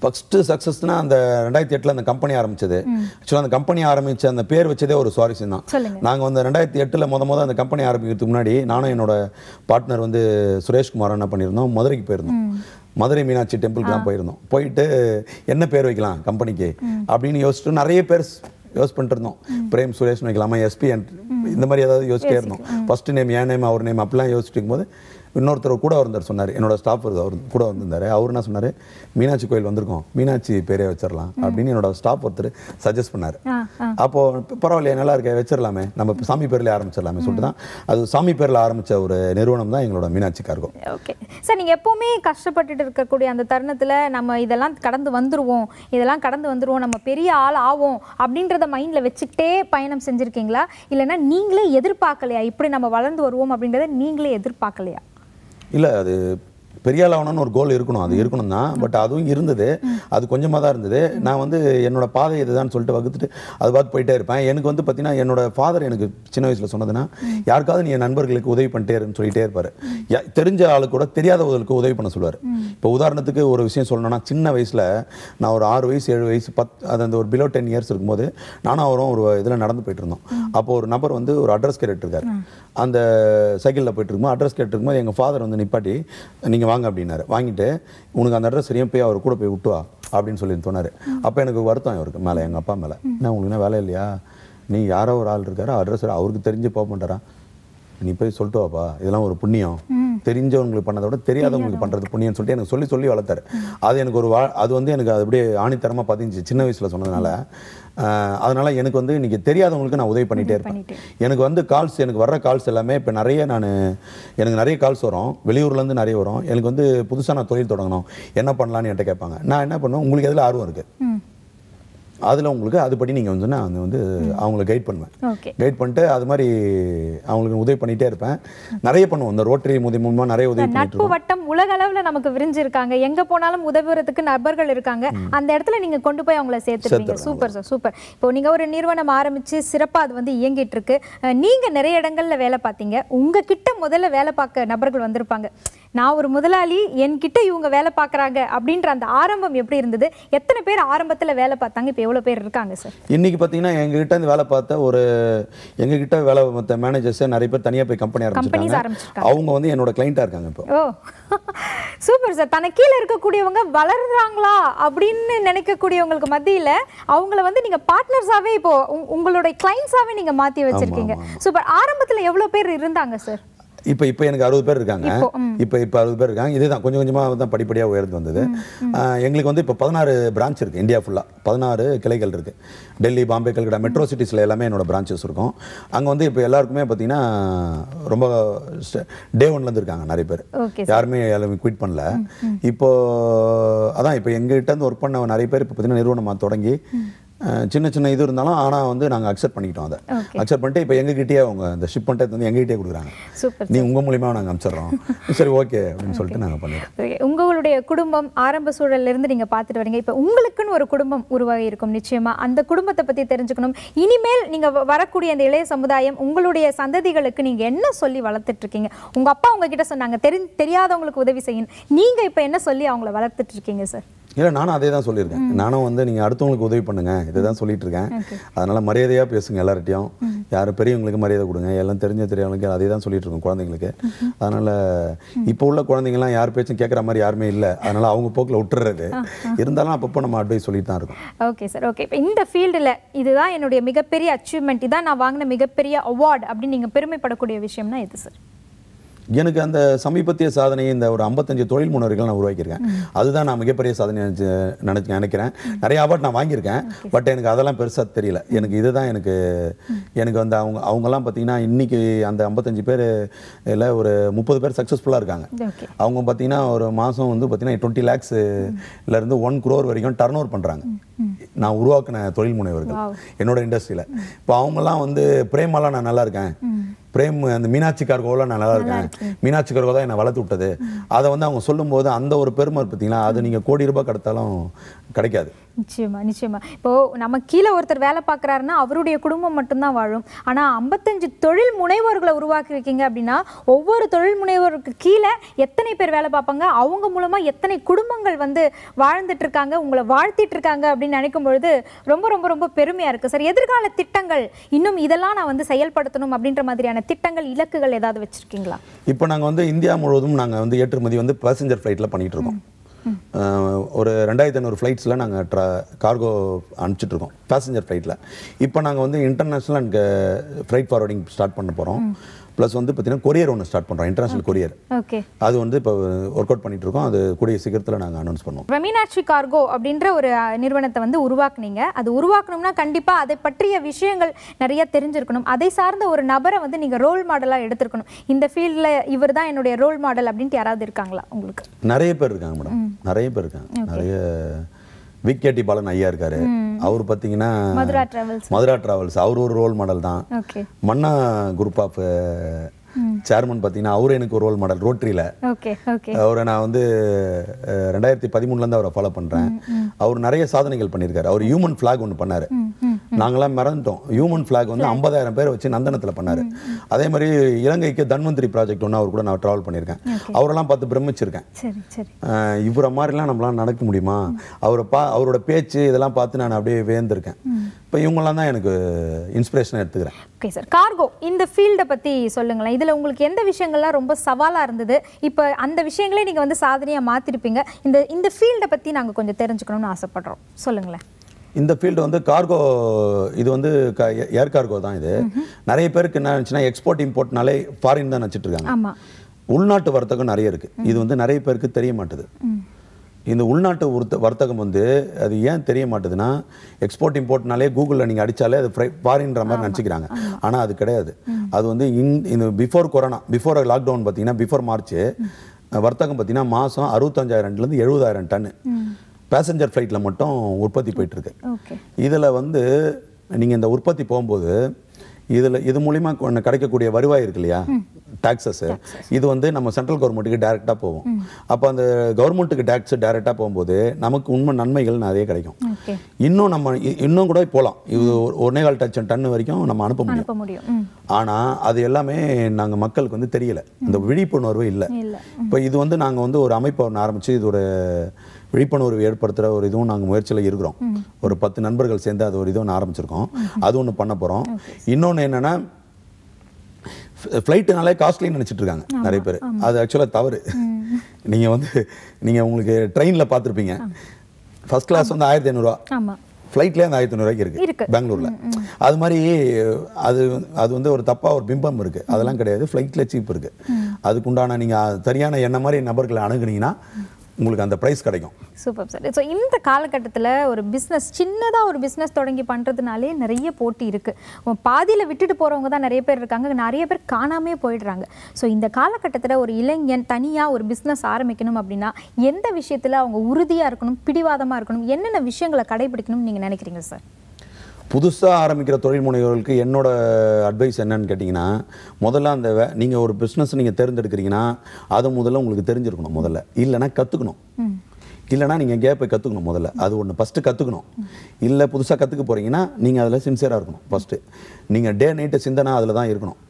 ஃபஸ்ட்டு சக்ஸஸ்னால் அந்த ரெண்டாயிரத்தி எட்டில் அந்த கம்பெனி ஆரம்பிச்சது ஆக்சுவலாக அந்த கம்பெனி ஆரம்பித்த அந்த பேர் வச்சதே ஒரு சுவாரஸ்யம் தான் நாங்கள் வந்து ரெண்டாயிரத்தி எட்டில் மொத முத அந்த கம்பெனி ஆரம்பிக்கிறதுக்கு முன்னாடி நானும் என்னோட பார்ட்னர் வந்து சுரேஷ்குமார் என்ன பண்ணியிருந்தோம் மதுரைக்கு போயிருந்தோம் மதுரை மீனாட்சி டெம்பிளுக்கு தான் போயிருந்தோம் போயிட்டு என்ன பேர் வைக்கலாம் கம்பெனிக்கு அப்படின்னு யோசிச்சுட்டு நிறைய பேர் யோஸ் இருந்தோம் பிரேம் சுரேஷ்னு வைக்கலாமா எஸ்பி இந்த மாதிரி ஏதாவது யோசிச்சிட்டே இருந்தோம் ஃபஸ்ட்டு நேம் ஏன் நேம் அவர் நேம் அப்படிலாம் யோசிச்சுட்டு இருக்கும்போது இன்னொருத்தர் கூட இருந்தார் சொன்னார் என்னோட ஸ்டாஃப் அவர் கூட வந்திருந்தார் அவர் என்ன சொன்னார் மீனாட்சி கோயில் வந்திருக்கோம் மீனாட்சி பேரே வச்சிடலாம் அப்படின்னு என்னோட ஸ்டாஃப் ஒருத்தர் சஜஸ்ட் பண்ணார் அப்போது பரவாயில்லையே நல்லா இருக்க வச்சிடலாமே நம்ம சாமி பேரில் ஆரம்பிச்சிடலாமே சொல்லிட்டு தான் அது சாமி பேரில் ஆரம்பித்த ஒரு நிறுவனம் தான் எங்களோட மீனாட்சி கார்கோ ஓகே சார் நீங்கள் எப்போவுமே கஷ்டப்பட்டுட்டு இருக்கக்கூடிய அந்த தருணத்தில் நம்ம இதெல்லாம் கடந்து வந்துடுவோம் இதெல்லாம் கடந்து வந்துடுவோம் நம்ம பெரிய ஆள் ஆவோம் அப்படின்றத மைண்டில் வச்சுக்கிட்டே பயணம் செஞ்சுருக்கீங்களா இல்லைன்னா நீங்களே எதிர்பார்க்கலையா இப்படி நம்ம வளர்ந்து வருவோம் அப்படின்றத நீங்களே எதிர்பார்க்கலையா இல்லை அது பெரிய ஆளாகணும்னு ஒரு கோல் இருக்கணும் அது இருக்கணும் தான் பட் அதுவும் இருந்தது அது கொஞ்சமாக தான் இருந்தது நான் வந்து என்னோடய பாதை இதுதான் சொல்லிட்டு வகுத்துட்டு அது பார்த்து போயிட்டே இருப்பேன் எனக்கு வந்து பார்த்தீங்கன்னா என்னோடய ஃபாதர் எனக்கு சின்ன வயசில் சொன்னதுன்னா யாருக்காவது நீ நண்பர்களுக்கு உதவி பண்ணிட்டே இருன்னு சொல்லிட்டே இருப்பார் தெரிஞ்ச ஆளு கூட தெரியாதவர்களுக்கு உதவி பண்ண சொல்லுவார் இப்போ உதாரணத்துக்கு ஒரு விஷயம் சொல்லணும்னா சின்ன வயசில் நான் ஒரு ஆறு வயசு ஏழு வயசு பத் அது அந்த ஒரு பிலோ டென் இயர்ஸ் இருக்கும்போது நானும் அவரும் ஒரு இதில் நடந்து போயிட்டு இருந்தோம் அப்போ ஒரு நபர் வந்து ஒரு அட்ரஸ் இருக்கார் அந்த சைக்கிளில் போயிட்டு இருக்கும்போது அட்ரஸ் கேட்டுருக்கும்போது எங்கள் ஃபாதர் வந்து நிப்பாட்டி நீங்கள் வாங்க அப்படின்னாரு வாங்கிட்டு உனக்கு அந்த அட்ரஸ் சரியா போய் அவர் கூட போய் விட்டுவா அப்படின்னு சொல்லி தோணார் அப்போ எனக்கு வருத்தம் அவருக்கு மேலே எங்கள் அப்பா மேலே என்ன உங்களுக்கு என்ன வேலை இல்லையா நீ யாரோ ஒரு ஆள் இருக்காரு அட்ரஸ் அவருக்கு தெரிஞ்சு போக மாட்டாரா நீ போய் சொல்லிட்டு வாப்பா இதெல்லாம் ஒரு புண்ணியம் தெரிஞ்சவங்களுக்கு பண்ணதை விட தெரியாதவங்களுக்கு பண்ணுறது புண்ணியம்னு சொல்லிட்டு எனக்கு சொல்லி சொல்லி வளர்த்தாரு அது எனக்கு ஒரு வா அது வந்து எனக்கு அது அப்படியே ஆணித்தரமாக பதிஞ்சு சின்ன வயசில் சொன்னதுனால அதனால் எனக்கு வந்து இன்றைக்கி தெரியாதவங்களுக்கு நான் உதவி பண்ணிகிட்டே இருப்பேன் எனக்கு வந்து கால்ஸ் எனக்கு வர்ற கால்ஸ் எல்லாமே இப்போ நிறைய நான் எனக்கு நிறைய கால்ஸ் வரும் வெளியூர்லேருந்து நிறைய வரும் எனக்கு வந்து புதுசாக நான் தொழில் தொடங்கணும் என்ன பண்ணலான்னு என்கிட்ட கேட்பாங்க நான் என்ன பண்ணுவேன் உங்களுக்கு எதில் ஆர்வம் இருக்குது அதில் உங்களுக்கு அதுபடி நீங்கள் வந்து நான் வந்து அவங்கள கைட் பண்ணுவேன் கைட் பண்ணிட்டு அது மாதிரி அவங்களுக்கு உதவி பண்ணிகிட்டே இருப்பேன் நிறைய பண்ணுவோம் இந்த ரோட்டரி முதல் மூலமாக நிறைய உதவி நட்பு வட்டம் உலக அளவில் நமக்கு விரிஞ்சிருக்காங்க எங்கே போனாலும் உதவுறதுக்கு நபர்கள் இருக்காங்க அந்த இடத்துல நீங்கள் கொண்டு போய் அவங்கள சேர்த்துருக்கீங்க சூப்பர் சார் சூப்பர் இப்போ நீங்கள் ஒரு நிறுவனம் ஆரம்பித்து சிறப்பாக அது வந்து இயங்கிட்டு இருக்கு நீங்கள் நிறைய இடங்களில் வேலை பார்த்தீங்க உங்ககிட்ட கிட்ட முதல்ல வேலை பார்க்க நபர்கள் வந்திருப்பாங்க நான் ஒரு முதலாளி என்கிட்ட இவங்க வேலை பார்க்குறாங்க அப்படின்ற அந்த ஆரம்பம் எப்படி இருந்தது எத்தனை பேர் ஆரம்பத்தில் வேலை பார்த்தாங்க இப்போ எவ்வளோ பேர் இருக்காங்க சார் இன்றைக்கி பார்த்தீங்கன்னா எங்ககிட்ட இருந்து வேலை பார்த்த ஒரு எங்ககிட்ட வேலை பார்த்த மேனேஜர்ஸ் நிறைய பேர் தனியாக போய் கம்பெனி ஆரம்பிச்சிருக்காங்க அவங்க வந்து என்னோட கிளைண்ட்டாக இருக்காங்க இப்போ ஓ சூப்பர் சார் தனக்கு கீழே இருக்கக்கூடியவங்க வளர்கிறாங்களா அப்படின்னு நினைக்கக்கூடியவங்களுக்கு மத்தியில் அவங்கள வந்து நீங்கள் பார்ட்னர்ஸாகவே இப்போது உங்களுடைய கிளைண்ட்ஸாகவே நீங்கள் மாற்றி வச்சுருக்கீங்க சூப்பர் ஆரம்பத்தில் எவ்வளோ பேர் இருந்தாங்க சார் இப்போ இப்போ எனக்கு அறுபது பேர் இருக்காங்க இப்போ இப்போ அறுபது பேர் இருக்காங்க இதுதான் கொஞ்சம் கொஞ்சமாக தான் படிப்படியாக உயர்ந்து வந்தது எங்களுக்கு வந்து இப்போ பதினாறு பிரான்ச் இருக்குது இந்தியா ஃபுல்லாக பதினாறு கிளைகள் இருக்குது டெல்லி பாம்பே கல்கடா மெட்ரோ சிட்டிஸில் எல்லாமே என்னோடய பிரான்ச்சஸ் இருக்கும் அங்கே வந்து இப்போ எல்லாருக்குமே பார்த்தீங்கன்னா ரொம்ப டே ஒன்லேருந்து இருக்காங்க நிறைய பேர் யாருமே எல்லாமே குவிட் பண்ணல இப்போது அதான் இப்போ எங்கள்கிட்ட ஒர்க் பண்ண நிறைய பேர் இப்போ பார்த்தீங்கன்னா நிறுவனமாக தொடங்கி சின்ன சின்ன இது இருந்தாலும் ஆனால் வந்து நாங்கள் அக்செப்ட் பண்ணிக்கிட்டோம் அதை அக்செப்ட் பண்ணிட்டு இப்போ எங்ககிட்டயே அவங்க அந்த ஷிப் பண்ணிட்டு வந்து எங்ககிட்டயே கொடுக்குறாங்க நீ உங்கள் மூலியமாக நாங்கள் அனுப்பிச்சிடுறோம் சரி ஓகே அப்படின்னு சொல்லிட்டு நாங்கள் பண்ணிடுறோம் உங்களுடைய குடும்பம் ஆரம்ப சூழல்லேருந்து நீங்கள் பார்த்துட்டு வரீங்க இப்போ உங்களுக்குன்னு ஒரு குடும்பம் உருவாகி இருக்கும் நிச்சயமாக அந்த குடும்பத்தை பற்றி தெரிஞ்சுக்கணும் இனிமேல் நீங்கள் வரக்கூடிய அந்த இளைய சமுதாயம் உங்களுடைய சந்ததிகளுக்கு நீங்கள் என்ன சொல்லி வளர்த்துட்ருக்கீங்க உங்கள் அப்பா உங்ககிட்ட சொன்னாங்க தெரி தெரியாதவங்களுக்கு உதவி செய்யணும் நீங்கள் இப்போ என்ன சொல்லி அவங்கள வளர்த்துட்ருக்கீங்க சார் இல்லை நானும் அதே தான் சொல்லியிருக்கேன் நானும் வந்து நீங்கள் அடுத்தவங்களுக்கு உதவி பண்ணுங்கள் இதை தான் சொல்லிட்டு இருக்கேன் அதனால் மரியாதையாக பேசுங்க எல்லார்ட்டையும் யார் பெரியவங்களுக்கு மரியாதை கொடுங்க எல்லாம் தெரிஞ்ச தெரியவங்களுக்கு அதே தான் சொல்லிட்டு இருக்கோம் குழந்தைங்களுக்கு அதனால் இப்போ உள்ள குழந்தைங்கலாம் யார் பேச்சும் கேட்குற மாதிரி யாருமே இல்லை அதனால் அவங்க போக்கில் விட்டுறது இருந்தாலும் அப்பப்போ நம்ம அட்வைஸ் சொல்லிட்டு தான் இருக்கோம் ஓகே சார் ஓகே இப்போ இந்த ஃபீல்டில் இதுதான் என்னுடைய மிகப்பெரிய அச்சீவ்மெண்ட் இதான் நான் வாங்கின மிகப்பெரிய அவார்டு அப்படின்னு நீங்கள் பெருமைப்படக்கூடிய விஷயம்னா எது சார் எனக்கு அந்த சமீபத்திய சாதனையை இந்த ஒரு ஐம்பத்தஞ்சு தொழில் முன்னோர்கள் நான் உருவாக்கியிருக்கேன் அதுதான் நான் மிகப்பெரிய சாதனை நினச்சி நினச்சி நினைக்கிறேன் நிறைய அவார்ட் நான் வாங்கியிருக்கேன் பட் எனக்கு அதெல்லாம் பெருசாக தெரியல எனக்கு இதுதான் எனக்கு எனக்கு வந்து அவங்க அவங்கெல்லாம் பார்த்தீங்கன்னா இன்றைக்கி அந்த ஐம்பத்தஞ்சு பேர் இல்லை ஒரு முப்பது பேர் சக்ஸஸ்ஃபுல்லாக இருக்காங்க அவங்க பார்த்தீங்கன்னா ஒரு மாதம் வந்து பார்த்தீங்கன்னா டுவெண்ட்டி லேக்ஸ்லேருந்து ஒன் குரோர் வரைக்கும் டர்ன் ஓவர் பண்ணுறாங்க நான் உருவாக்கின தொழில் முனைவர்கள் என்னோட இண்டஸ்ட்ரியில் இப்போ அவங்கெல்லாம் வந்து பிரேமாலாம் நான் நல்லா இருக்கேன் பிரேம் அந்த மீனாட்சி கார்கோவெலாம் நல்லா இருக்கேன் மீனாட்சி கார்கோ தான் என்னை வளர்த்து விட்டது அதை வந்து அவங்க சொல்லும்போது அந்த ஒரு பெருமை பார்த்தீங்களா அது நீங்கள் கோடி ரூபாய் கிடைத்தாலும் கிடைக்காது நிச்சயமா நிச்சயமா இப்போ நம்ம கீழே ஒருத்தர் வேலை பார்க்குறாருன்னா அவருடைய குடும்பம் மட்டும்தான் வாழும் ஆனால் ஐம்பத்தஞ்சு தொழில் முனைவோர்களை உருவாக்கியிருக்கீங்க அப்படின்னா ஒவ்வொரு தொழில் முனைவருக்கு கீழே எத்தனை பேர் வேலை பார்ப்பாங்க அவங்க மூலமாக எத்தனை குடும்பங்கள் வந்து வாழ்ந்துட்டு இருக்காங்க உங்களை வாழ்த்திட்டு இருக்காங்க அப்படின்னு நினைக்கும் பொழுது ரொம்ப ரொம்ப ரொம்ப பெருமையாக இருக்குது சார் எதிர்கால திட்டங்கள் இன்னும் இதெல்லாம் நான் வந்து செயல்படுத்தணும் அப்படின்ற மாதிரியான திட்டங்கள் இலக்குகள் ஏதாவது வச்சுருக்கீங்களா இப்போ நாங்கள் வந்து இந்தியா முழுவதும் நாங்கள் வந்து ஏற்றுமதி வந்து பேசஞ்சர் ஃப்ளைட்டில் பண்ணிகிட்டு இருக்கோம் ஒரு ரெண்டாயிரத்தி ஐநூறு ஃப்ளைட்ஸில் நாங்கள் ட்ரா கார்கோ அனுப்பிச்சிட்ருக்கோம் பேசஞ்சர் ஃப்ளைட்டில் இப்போ நாங்கள் வந்து international and flight forwarding start பண்ண போகிறோம் ப்ளஸ் வந்து பார்த்தீங்கன்னா கொரியர் ஒன்று ஸ்டார்ட் பண்ணுறோம் இன்டர்நேஷனல் கொரியர் ஓகே அது வந்து இப்போ ஒர்க் அவுட் பண்ணிட்டு இருக்கோம் அது கூடிய சீக்கிரத்தில் நாங்கள் அனௌன்ஸ் பண்ணுவோம் ரமீனாட்சி கார்கோ அப்படின்ற ஒரு நிறுவனத்தை வந்து உருவாக்குனீங்க அது உருவாக்கணும்னா கண்டிப்பாக அதை பற்றிய விஷயங்கள் நிறைய தெரிஞ்சிருக்கணும் அதை சார்ந்த ஒரு நபரை வந்து நீங்கள் ரோல் மாடலாக எடுத்துருக்கணும் இந்த ஃபீல்டில் இவர் தான் என்னுடைய ரோல் மாடல் அப்படின்ட்டு யாராவது இருக்காங்களா உங்களுக்கு நிறைய பேர் இருக்காங்க மேடம் நிறைய பேர் இருக்காங்க நிறைய விக்கெட்டி பாலன் ஐயா இருக்காரு அவர் பார்த்தீங்கன்னா மதுரா டிராவல்ஸ் அவர் ஒரு ரோல் மாடல் தான் மன்னா குரூப் ஆஃப் சேர்மன் பார்த்தீங்கன்னா அவரு எனக்கு ஒரு ரோல் மாடல் ரோட்ரியில் அவரை நான் வந்து ரெண்டாயிரத்தி பதிமூணுலேருந்து அவரை ஃபாலோ பண்ணுறேன் அவர் நிறைய சாதனைகள் பண்ணியிருக்காரு அவர் ஹியூமன் ஃப்ளாக் ஒன்று பண்ணார் நாங்களாம் மறந்துட்டோம் ஹியூமன் ஃப்ளாக் வந்து ஐம்பதாயிரம் பேர் வச்சு நந்தனத்தில் பண்ணார் அதே மாதிரி இலங்கைக்கு தன்வந்திரி ப்ராஜெக்ட் ஒன்று அவர் கூட நான் ட்ராவல் பண்ணியிருக்கேன் அவரெல்லாம் பார்த்து பிரமிச்சிருக்கேன் இவரை மாதிரிலாம் நம்மளால் நடக்க முடியுமா அவரை பா அவரோட பேச்சு இதெல்லாம் பார்த்து நான் அப்படியே வேந்திருக்கேன் இப்போ இவங்களாம் தான் எனக்கு இன்ஸ்பிரேஷனாக எடுத்துக்கிறேன் ஓகே சார் கார்கோ இந்த ஃபீல்டை பற்றி சொல்லுங்களேன் இதில் உங்களுக்கு எந்த விஷயங்கள்லாம் ரொம்ப சவாலாக இருந்தது இப்போ அந்த விஷயங்களே நீங்கள் வந்து சாதனையாக மாற்றிருப்பீங்க இந்த இந்த ஃபீல்டை பற்றி நாங்கள் கொஞ்சம் தெரிஞ்சுக்கணும்னு ஆசைப்படுறோம் சொல்லுங்களேன் இந்த ஃபீல்டு வந்து கார்கோ இது வந்து ஏர் கார்கோ தான் இது நிறைய பேருக்கு என்ன இருந்துச்சுன்னா எக்ஸ்போர்ட் இம்போர்ட்னாலே ஃபாரின் தான் நினச்சிட்டு இருக்காங்க உள்நாட்டு வர்த்தகம் நிறைய இருக்குது இது வந்து நிறைய பேருக்கு தெரிய மாட்டுது இந்த உள்நாட்டு உர்த்த வர்த்தகம் வந்து அது ஏன் தெரிய மாட்டுதுன்னா எக்ஸ்போர்ட் இம்போர்ட்னாலே கூகுளில் நீங்கள் அடித்தாலே அது ஃபாரின்ற மாதிரி நினச்சிக்கிறாங்க ஆனால் அது கிடையாது அது வந்து இந் இந்த பிஃபோர் கொரோனா பிஃபோர் லாக்டவுன் பார்த்தீங்கன்னா பிஃபோர் மார்ச் வர்த்தகம் பார்த்தீங்கன்னா மாதம் அறுபத்தஞ்சாயிரம்லேருந்து எழுபதாயிரம் டன்னு பேசஞ்சர் ஃப்ளைட்டில் மட்டும் உற்பத்தி போயிட்டுருக்கு இதில் வந்து நீங்கள் இந்த உற்பத்தி போகும்போது இதில் இது மூலிமா கிடைக்கக்கூடிய வருவாய் இருக்கு இல்லையா டேக்ஸஸ்ஸு இது வந்து நம்ம சென்ட்ரல் கவர்மெண்ட்டுக்கு டேரெக்டாக போகும் அப்போ அந்த கவர்மெண்ட்டுக்கு டேக்ஸ் டேரெக்டாக போகும்போது நமக்கு உண்மை நன்மைகள் நிறைய கிடைக்கும் இன்னும் நம்ம இன்னும் கூட போகலாம் இது ஒன்னே கால் டச்சன் டன்னு வரைக்கும் நம்ம அனுப்ப முடியும் ஆனால் அது எல்லாமே நாங்கள் மக்களுக்கு வந்து தெரியலை இந்த விழிப்புணர்வு இல்லை இப்போ இது வந்து நாங்கள் வந்து ஒரு அமைப்பு ஒன்று ஆரம்பித்து இது ஒரு விழிப்புணர்வு ஏற்படுத்துகிற ஒரு இதுவும் நாங்கள் முயற்சியில் இருக்கிறோம் ஒரு பத்து நண்பர்கள் சேர்ந்து அது ஒரு இது ஒன்று ஆரம்பிச்சிருக்கோம் அது ஒன்று பண்ண போகிறோம் இன்னொன்று என்னென்னா ஃப்ளைட்டுனாலே காஸ்ட்லின்னு நினச்சிட்டு இருக்காங்க நிறைய பேர் அது ஆக்சுவலாக தவறு நீங்கள் வந்து நீங்கள் உங்களுக்கு ட்ரெயினில் பார்த்துருப்பீங்க ஃபஸ்ட் கிளாஸ் வந்து ஆயிரத்தி ஐநூறுரூவா ஃப்ளைட்லேயே அந்த ஆயிரத்தி ஐநூறுரூவாய்க்கு இருக்குது பெங்களூரில் அது மாதிரி அது அது வந்து ஒரு தப்பாக ஒரு பிம்பம் இருக்குது அதெல்லாம் கிடையாது ஃப்ளைட்டில் சீப் இருக்குது அதுக்குண்டான நீங்கள் சரியான என்ன மாதிரி நபர்களை அணுகுனீங்கன்னா உங்களுக்கு அந்த ப்ரைஸ் கிடைக்கும் சூப்பர் சார் ஸோ இந்த காலகட்டத்தில் ஒரு பிஸ்னஸ் சின்னதாக ஒரு பிஸ்னஸ் தொடங்கி பண்ணுறதுனாலே நிறைய போட்டி இருக்குது பாதியில் விட்டுட்டு போகிறவங்க தான் நிறைய பேர் இருக்காங்க நிறைய பேர் காணாமே போயிடுறாங்க ஸோ இந்த காலகட்டத்தில் ஒரு இளைஞன் தனியாக ஒரு பிஸ்னஸ் ஆரம்பிக்கணும் அப்படின்னா எந்த விஷயத்தில் அவங்க உறுதியாக இருக்கணும் பிடிவாதமாக இருக்கணும் என்னென்ன விஷயங்களை கடைபிடிக்கணும்னு நீங்கள் நினைக்கிறீங்க சார் புதுசாக ஆரம்பிக்கிற தொழில் முனைவர்களுக்கு என்னோட அட்வைஸ் என்னன்னு கேட்டிங்கன்னா முதல்ல அந்த வே நீங்கள் ஒரு பிஸ்னஸ் நீங்கள் தேர்ந்தெடுக்கிறீங்கன்னா அது முதல்ல உங்களுக்கு தெரிஞ்சிருக்கணும் முதல்ல இல்லைன்னா கற்றுக்கணும் இல்லைனா நீங்கள் கேப்பை கற்றுக்கணும் முதல்ல அது ஒன்று ஃபஸ்ட்டு கற்றுக்கணும் இல்லை புதுசாக கற்றுக்க போகிறீங்கன்னா நீங்கள் அதில் சின்சியராக இருக்கணும் ஃபஸ்ட்டு நீங்கள் டே நைட்டு சிந்தனை அதில் தான் இருக்கணும்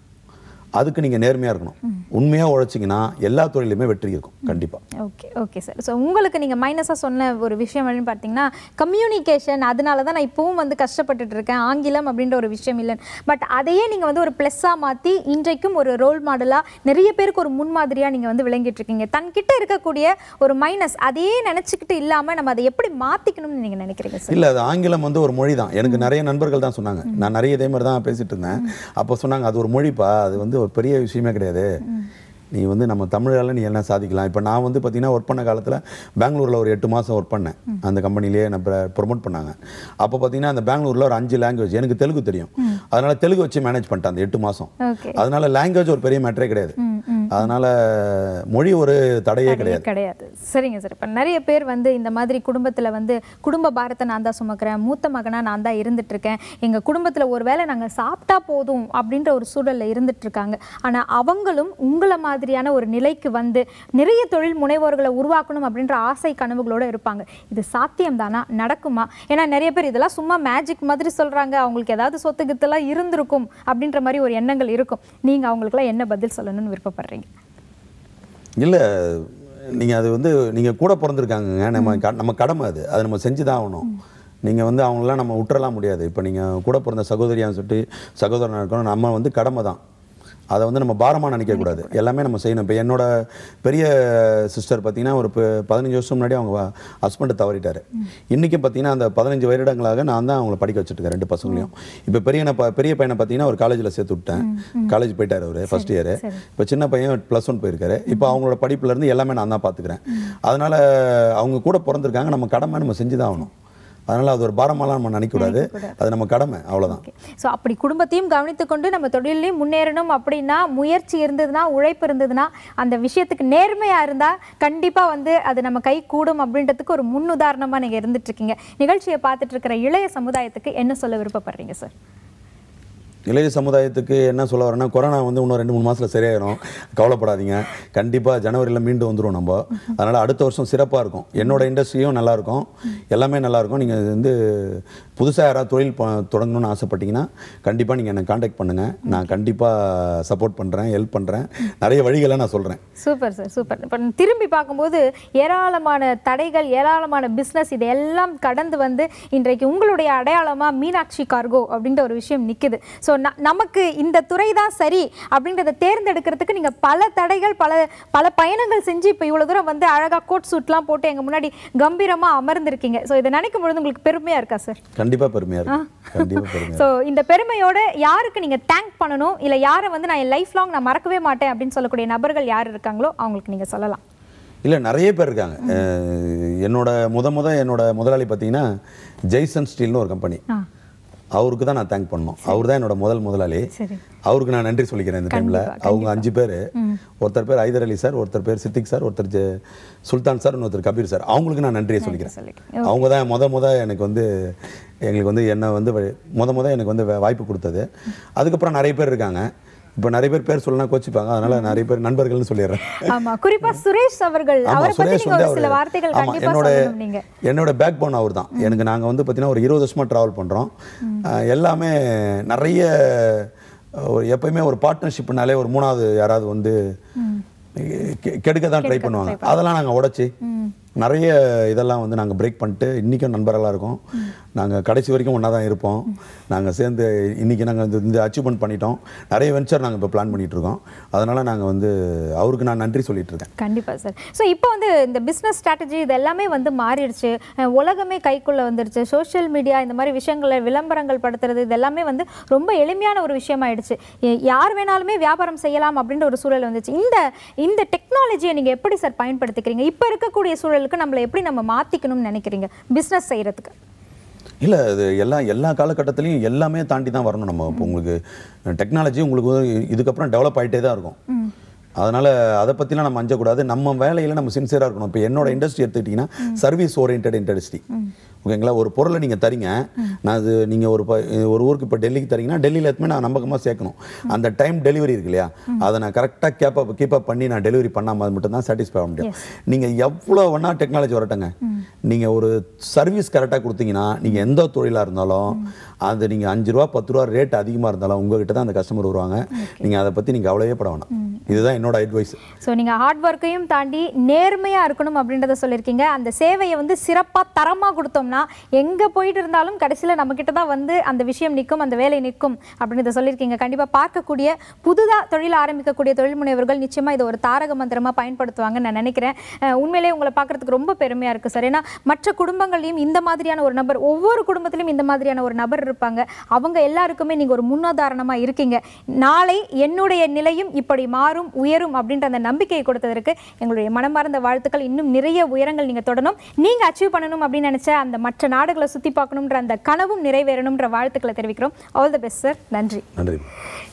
அதுக்கு நீங்கள் நேர்மையாக இருக்கணும் உண்மையாக உழைச்சிங்கன்னா எல்லா துறையிலுமே வெற்றி இருக்கும் கண்டிப்பாக ஓகே ஓகே சார் ஸோ உங்களுக்கு நீங்கள் மைனஸாக சொன்ன ஒரு விஷயம் அப்படின்னு பார்த்தீங்கன்னா கம்யூனிகேஷன் அதனால தான் நான் இப்போவும் வந்து கஷ்டப்பட்டுட்டு இருக்கேன் ஆங்கிலம் அப்படின்ற ஒரு விஷயம் இல்லைன்னு பட் அதையே நீங்கள் வந்து ஒரு ப்ளஸ்ஸாக மாற்றி இன்றைக்கும் ஒரு ரோல் மாடலாக நிறைய பேருக்கு ஒரு முன்மாதிரியாக நீங்கள் வந்து விளங்கிட்டு இருக்கீங்க தன்கிட்ட இருக்கக்கூடிய ஒரு மைனஸ் அதையே நினச்சிக்கிட்டு இல்லாமல் நம்ம அதை எப்படி மாற்றிக்கணும்னு நீங்கள் நினைக்கிறீங்க சார் இல்லை அது ஆங்கிலம் வந்து ஒரு மொழி தான் எனக்கு நிறைய நண்பர்கள் தான் சொன்னாங்க நான் நிறைய இதே மாதிரி தான் பேசிகிட்டு இருந்தேன் அப்போ சொன்னாங்க அது ஒரு மொழிப்பா அது வந்து ஒரு பெரிய விஷயமே கிடையாது நீ வந்து நம்ம தமிழால் நீ என்ன சாதிக்கலாம் இப்போ நான் வந்து பார்த்தீங்கன்னா ஒர்க் பண்ண காலத்தில் பெங்களூரில் ஒரு எட்டு மாதம் ஒர்க் பண்ணேன் அந்த கம்பெனிலேயே நம்ம ப்ரொமோட் பண்ணாங்க அப்போ பார்த்தீங்கன்னா அந்த பெங்களூரில் ஒரு அஞ்சு லாங்குவேஜ் எனக்கு தெலுங்கு தெரியும் அதனால் தெலுங்கு வச்சு மேனேஜ் பண்ணிட்டேன் அந்த எட்டு மாதம் அதனால் லாங்குவேஜ் ஒரு பெரிய மேட்டரே கிடையாது அதனால் மொழி ஒரு தடையே கிடையாது கிடையாது சரிங்க சார் இப்போ நிறைய பேர் வந்து இந்த மாதிரி குடும்பத்தில் வந்து குடும்ப பாரத்தை நான் தான் சுமக்கிறேன் மூத்த மகனாக நான் தான் இருந்துட்டுருக்கேன் எங்கள் குடும்பத்தில் ஒரு வேளை நாங்கள் சாப்பிட்டா போதும் அப்படின்ற ஒரு சூழலில் இருந்துட்டுருக்காங்க ஆனால் அவங்களும் உங்களை மாதிரியான ஒரு நிலைக்கு வந்து நிறைய தொழில் முனைவோர்களை உருவாக்கணும் அப்படின்ற ஆசை கனவுகளோடு இருப்பாங்க இது சாத்தியம் தானா நடக்குமா ஏன்னா நிறைய பேர் இதெல்லாம் சும்மா மேஜிக் மாதிரி சொல்கிறாங்க அவங்களுக்கு ஏதாவது சொத்து கித்தெல்லாம் இருந்திருக்கும் அப்படின்ற மாதிரி ஒரு எண்ணங்கள் இருக்கும் நீங்கள் அவங்களுக்குலாம் என்ன பதில் சொல்லணும்னு விருப்பப்படுறீங்க பார்க்குறீங்க இல்லை நீங்கள் அது வந்து நீங்கள் கூட பிறந்திருக்காங்க நம்ம க நம்ம கடமை அது அதை நம்ம செஞ்சு தான் ஆகணும் நீங்கள் வந்து அவங்களாம் நம்ம விட்டுறலாம் முடியாது இப்போ நீங்கள் கூட பிறந்த சகோதரியான்னு சொல்லிட்டு சகோதரனாக இருக்கணும் நம்ம வந்து கடமை தான் அதை வந்து நம்ம பாரமாக நினைக்கக்கூடாது எல்லாமே நம்ம செய்யணும் இப்போ என்னோட பெரிய சிஸ்டர் பார்த்தீங்கன்னா ஒரு பதினஞ்சு வருஷம் முன்னாடி அவங்க ஹஸ்பண்டை தவறிட்டார் இன்றைக்கும் பார்த்தீங்கன்னா அந்த பதினஞ்சு வருடங்களாக நான் தான் அவங்கள படிக்க வச்சுருக்கேன் ரெண்டு பசங்களையும் இப்போ பெரிய பெரிய பையனை பார்த்தீங்கன்னா ஒரு காலேஜில் சேர்த்து விட்டேன் காலேஜ் போயிட்டார் அவர் ஃபஸ்ட் இயரு இப்போ சின்ன பையன் ப்ளஸ் ஒன் போயிருக்காரு இப்போ அவங்களோட படிப்புலேருந்து எல்லாமே நான் தான் பார்த்துக்கிறேன் அதனால் அவங்க கூட பிறந்திருக்காங்க நம்ம கடமை நம்ம செஞ்சு தான் ஆகணும் அதனால் அது ஒரு பாரமாலாம் நம்ம நினைக்கூடாது அது நம்ம கடமை அவ்வளோதான் ஸோ அப்படி குடும்பத்தையும் கவனித்துக்கொண்டு நம்ம தொழிலையும் முன்னேறணும் அப்படின்னா முயற்சி இருந்ததுன்னா உழைப்பு இருந்ததுன்னா அந்த விஷயத்துக்கு நேர்மையாக இருந்தால் கண்டிப்பாக வந்து அது நம்ம கை கூடும் அப்படின்றதுக்கு ஒரு முன் உதாரணமாக நீங்கள் இருக்கீங்க நிகழ்ச்சியை பார்த்துட்டு இருக்கிற இளைய சமுதாயத்துக்கு என்ன சொல்ல விருப்பப்படுறீங்க சார் இளைய சமுதாயத்துக்கு என்ன சொல்ல வரேன்னா கொரோனா வந்து இன்னும் ரெண்டு மூணு மாதத்தில் சரியாயிடும் கவலைப்படாதீங்க கண்டிப்பாக ஜனவரியில் மீண்டும் வந்துடும் நம்ம அதனால் அடுத்த வருஷம் சிறப்பாக இருக்கும் என்னோடய இண்டஸ்ட்ரியும் நல்லாயிருக்கும் எல்லாமே நல்லாயிருக்கும் நீங்கள் வந்து புதுசாக யாராவது தொழில் தொடங்கணும்னு ஆசைப்பட்டீங்கன்னா கண்டிப்பாக நீங்கள் என்னை காண்டாக்ட் பண்ணுங்கள் நான் கண்டிப்பாக சப்போர்ட் பண்ணுறேன் ஹெல்ப் பண்ணுறேன் நிறைய வழிகளை நான் சொல்கிறேன் சூப்பர் சார் சூப்பர் இப்போ திரும்பி பார்க்கும்போது ஏராளமான தடைகள் ஏராளமான பிஸ்னஸ் இதெல்லாம் கடந்து வந்து இன்றைக்கு உங்களுடைய அடையாளமாக மீனாட்சி கார்கோ அப்படின்ற ஒரு விஷயம் நிற்குது ஸோ நமக்கு இந்த துறை தான் சரி அப்படின்றத தேர்ந்தெடுக்கிறதுக்கு நீங்கள் பல தடைகள் பல பல பயணங்கள் செஞ்சு இப்போ இவ்வளோ தூரம் வந்து அழகாக கோட் சூட்லாம் போட்டு எங்கள் முன்னாடி கம்பீரமாக அமர்ந்திருக்கீங்க ஸோ இதை நினைக்கும் பொழுது உங்களுக்கு பெருமையாக இருக்கா சார் கண்டிப்பா பெருமையா இருக்கு கண்டிப்பாக பெருமை சோ இந்த பெருமையோட யாருக்கு நீங்க தேங்க் பண்ணனும் இல்லை யாரை வந்து நான் என் லைஃப் லாங் நான் மறக்கவே மாட்டேன் அப்படின்னு சொல்லக்கூடிய நபர்கள் யார் இருக்காங்களோ அவங்களுக்கு நீங்க சொல்லலாம் இல்ல நிறைய பேர் இருக்காங்க என்னோட முத முத என்னோட முதலாளி பாத்தீங்கன்னா ஜெய்சன் ஸ்டீல்னு ஒரு கம்பெனி அவருக்கு தான் நான் தேங்க் பண்ணோம் அவர் தான் என்னோட முதல் முதலாளி அவருக்கு நான் நன்றி சொல்லிக்கிறேன் இந்த டைம்ல அவங்க அஞ்சு பேர் ஒருத்தர் பேர் ஐதர் அலி சார் ஒருத்தர் பேர் சித்திக் சார் ஒருத்தர் சுல்தான் சார் இன்னொருத்தர் கபீர் சார் அவங்களுக்கு நான் நன்றியை சொல்லிக்கிறேன் அவங்க தான் முத முத எனக்கு வந்து எங்களுக்கு வந்து என்ன வந்து முத முத எனக்கு வந்து வாய்ப்பு கொடுத்தது அதுக்கப்புறம் நிறைய பேர் இருக்காங்க இப்போ நிறைய பேர் பேர் சொல்லலாம் கோச்சிப்பாங்க அதனால நிறைய பேர் நண்பர்கள்னு சொல்லிடுறேன் ஆமா குறிப்பா சுரேஷ் அவர்கள் அவரை சுரேஷ் வந்து சில வார்த்தைகள் கண்டிப்பா என்னோட என்னோட பேக் போன் அவர் தான் எனக்கு நாங்கள் வந்து பார்த்தீங்கன்னா ஒரு இருபது வருஷமாக ட்ராவல் பண்ணுறோம் எல்லாமே நிறைய ஒரு எப்பயுமே ஒரு பார்ட்னர்ஷிப்னாலே ஒரு மூணாவது யாராவது வந்து கெடுக்க தான் ட்ரை பண்ணுவாங்க அதெல்லாம் நாங்கள் உடச்சி நிறைய இதெல்லாம் வந்து நாங்கள் பிரேக் பண்ணிட்டு இன்றைக்கும் நண்பர்களாக இருக்கோம் நாங்கள் கடைசி வரைக்கும் ஒன்றா தான் இருப்போம் நாங்கள் சேர்ந்து இன்றைக்கி நாங்கள் இந்த இந்த அச்சீவ்மெண்ட் பண்ணிட்டோம் நிறைய வென்ச்சர் நாங்கள் இப்போ பிளான் பண்ணிகிட்ருக்கோம் அதனால் நாங்கள் வந்து அவருக்கு நான் நன்றி இருக்கேன் கண்டிப்பாக சார் ஸோ இப்போ வந்து இந்த பிஸ்னஸ் ஸ்ட்ராட்டஜி இது எல்லாமே வந்து மாறிடுச்சு உலகமே கைக்குள்ளே வந்துருச்சு சோஷியல் மீடியா இந்த மாதிரி விஷயங்களை விளம்பரங்கள் படுத்துறது இது எல்லாமே வந்து ரொம்ப எளிமையான ஒரு விஷயமாயிடுச்சு யார் வேணாலுமே வியாபாரம் செய்யலாம் அப்படின்ற ஒரு சூழல் வந்துச்சு இந்த இந்த டெக்னாலஜியை நீங்கள் எப்படி சார் பயன்படுத்திக்கிறீங்க இப்போ இருக்கக்கூடிய சூழல் சூழலுக்கு நம்மளை எப்படி நம்ம மாற்றிக்கணும்னு நினைக்கிறீங்க பிஸ்னஸ் செய்கிறதுக்கு இல்லை அது எல்லா எல்லா காலகட்டத்திலையும் எல்லாமே தாண்டி தான் வரணும் நம்ம இப்போ உங்களுக்கு டெக்னாலஜி உங்களுக்கு இதுக்கப்புறம் டெவலப் ஆகிட்டே தான் இருக்கும் அதனால் அதை பற்றிலாம் நம்ம அஞ்சக்கூடாது நம்ம வேலையில் நம்ம சின்சியராக இருக்கணும் இப்போ என்னோட இண்டஸ்ட்ரி எடுத்துக்கிட்டிங்கன்னா சர்வீஸ் ஓரியன்ட் இண்டஸ்ட்ரி ஓகேங்களா ஒரு பொருளை நீங்கள் தரீங்க நான் அது நீங்கள் ஒரு ஒரு ஊருக்கு இப்போ டெல்லிக்கு தரீங்கன்னா டெல்லியில் எத்துமே நான் நம்பகமாக சேர்க்கணும் அந்த டைம் டெலிவரி இருக்கு இல்லையா அதை நான் கரெக்டாக கீப் கீப்பப் பண்ணி நான் டெலிவரி பண்ணாமல் தான் சாட்டிஸ்ஃபை ஆக முடியும் நீங்கள் எவ்வளோ வேணால் டெக்னாலஜி வரட்டங்க நீங்கள் ஒரு சர்வீஸ் கரெக்டாக கொடுத்தீங்கன்னா நீங்கள் எந்த தொழிலாக இருந்தாலும் அது நீங்கள் அஞ்சு ரூபா பத்து ரூபா ரேட் அதிகமாக இருந்தாலும் உங்ககிட்ட தான் அந்த கஸ்டமர் வருவாங்க நீங்கள் அதை பற்றி நீங்கள் அவ்வளோவே பட வேணாம் இதுதான் என்னோட அட்வைஸ் ஸோ நீங்கள் ஹார்ட் ஒர்க்கையும் தாண்டி நேர்மையாக இருக்கணும் அப்படின்றத சொல்லியிருக்கீங்க அந்த சேவையை வந்து சிறப்பாக தரமாக கொடுத்தோம்னா எங்கே போயிட்டு இருந்தாலும் கடைசியில் நம்மக்கிட்ட தான் வந்து அந்த விஷயம் நிற்கும் அந்த வேலை நிற்கும் அப்படின்றத சொல்லியிருக்கீங்க கண்டிப்பாக பார்க்கக்கூடிய புதுதாக தொழில் ஆரம்பிக்கக்கூடிய தொழில் முனைவர்கள் நிச்சயமாக இதை ஒரு தாரக மந்திரமாக பயன்படுத்துவாங்கன்னு நான் நினைக்கிறேன் உண்மையிலே உங்களை பார்க்குறதுக்கு ரொம்ப பெருமையாக இருக்குது சார் ஏன்னா மற்ற குடும்பங்களையும் இந்த மாதிரியான ஒரு நபர் ஒவ்வொரு குடும்பத்திலையும் இந்த மாதிரியான ஒரு நபர் இருப்பாங்க அவங்க எல்லாருக்குமே நீங்கள் ஒரு முன்னுதாரணமாக இருக்கீங்க நாளை என்னுடைய நிலையும் இப்படி மாறும் எல்லாரும் உயரும் அப்படின்ற அந்த நம்பிக்கையை கொடுத்ததற்கு எங்களுடைய மனமார்ந்த வாழ்த்துக்கள் இன்னும் நிறைய உயரங்கள் நீங்கள் தொடணும் நீங்கள் அச்சீவ் பண்ணணும் அப்படின்னு நினச்ச அந்த மற்ற நாடுகளை சுற்றி பார்க்கணுன்ற அந்த கனவும் நிறைவேறணுன்ற வாழ்த்துக்களை தெரிவிக்கிறோம் ஆல் த பெஸ்ட் சார் நன்றி நன்றி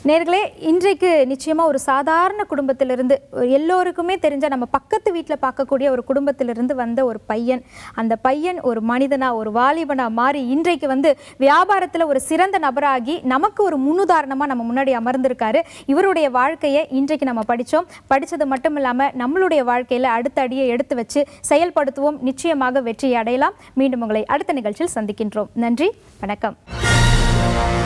நேர்களே இன்றைக்கு நிச்சயமாக ஒரு சாதாரண குடும்பத்திலிருந்து எல்லோருக்குமே தெரிஞ்ச நம்ம பக்கத்து வீட்டில் பார்க்கக்கூடிய ஒரு குடும்பத்திலிருந்து வந்த ஒரு பையன் அந்த பையன் ஒரு மனிதனாக ஒரு வாலிபனாக மாறி இன்றைக்கு வந்து வியாபாரத்தில் ஒரு சிறந்த நபராகி நமக்கு ஒரு முன்னுதாரணமாக நம்ம முன்னாடி அமர்ந்திருக்காரு இவருடைய வாழ்க்கையை இன்றைக்கு நம்ம நம்ம படித்தோம் படித்தது மட்டும் இல்லாமல் நம்மளுடைய வாழ்க்கையில் அடுத்த அடியை எடுத்து வச்சு செயல்படுத்துவோம் நிச்சயமாக வெற்றியை அடையலாம் மீண்டும் உங்களை அடுத்த நிகழ்ச்சியில் சந்திக்கின்றோம் நன்றி வணக்கம்